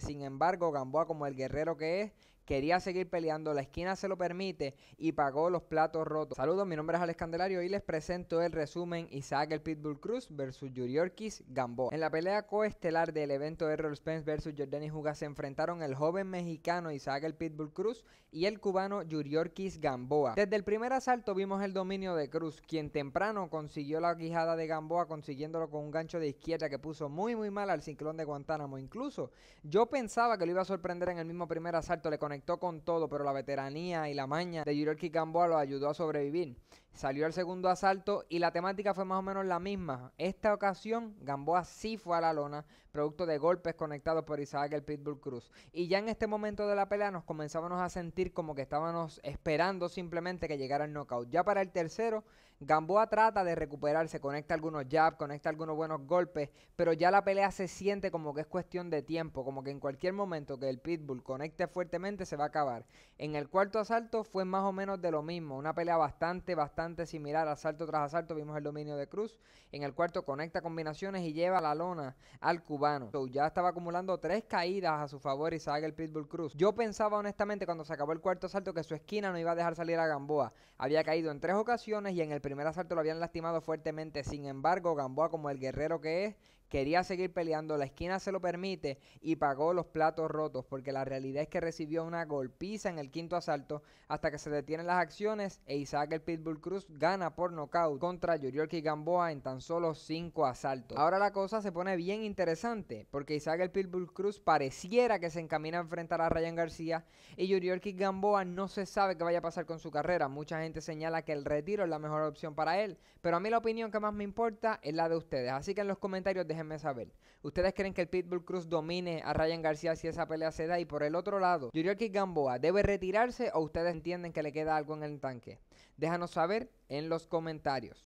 sin embargo, Gamboa, como el guerrero que es, quería seguir peleando, la esquina se lo permite y pagó los platos rotos. Saludos, mi nombre es Alex Candelario y les presento el resumen Isaac el Pitbull Cruz versus Yuriorkis Gamboa. En la pelea coestelar del evento Errol Spence versus Jordani Juga se enfrentaron el joven mexicano Isaac el Pitbull Cruz y el cubano Yuriorkis Gamboa. Desde el primer asalto vimos el dominio de Cruz, quien temprano consiguió la guijada de Gamboa consiguiéndolo con un gancho de izquierda que puso muy muy mal al ciclón de Guantánamo. Incluso yo pensaba que lo iba a sorprender en el mismo primer asalto, le conectó con todo, pero la veteranía y la maña de Yurelki Gamboa lo ayudó a sobrevivir salió el segundo asalto y la temática fue más o menos la misma. Esta ocasión, Gamboa sí fue a la lona, producto de golpes conectados por Isaac el Pitbull Cruz. Y ya en este momento de la pelea nos comenzábamos a sentir como que estábamos esperando simplemente que llegara el knockout. Ya para el tercero, Gamboa trata de recuperarse, conecta algunos jabs, conecta algunos buenos golpes, pero ya la pelea se siente como que es cuestión de tiempo, como que en cualquier momento que el Pitbull conecte fuertemente se va a acabar. En el cuarto asalto fue más o menos de lo mismo, una pelea bastante, bastante y mirar asalto tras asalto, vimos el dominio de Cruz. En el cuarto conecta combinaciones y lleva la lona al cubano. ya estaba acumulando tres caídas a su favor Isaac el Pitbull Cruz. Yo pensaba honestamente cuando se acabó el cuarto asalto que su esquina no iba a dejar salir a Gamboa. Había caído en tres ocasiones y en el primer asalto lo habían lastimado fuertemente. Sin embargo, Gamboa como el guerrero que es, quería seguir peleando, la esquina se lo permite y pagó los platos rotos, porque la realidad es que recibió una golpiza en el quinto asalto hasta que se detienen las acciones e Isaac el Pitbull Cruz gana por nocaut contra Yuriorki Gamboa en tan solo 5 asaltos. Ahora la cosa se pone bien interesante porque Isaac el Pitbull Cruz pareciera que se encamina a enfrentar a Ryan García y Yuriorki Gamboa no se sabe qué vaya a pasar con su carrera. Mucha gente señala que el retiro es la mejor opción para él, pero a mí la opinión que más me importa es la de ustedes. Así que en los comentarios déjenme saber. ¿Ustedes creen que el Pitbull Cruz domine a Ryan García si esa pelea se da? Y por el otro lado, Yuriorki Gamboa debe retirarse o ustedes entienden que le queda algo en el tanque. Déjanos saber en los comentarios.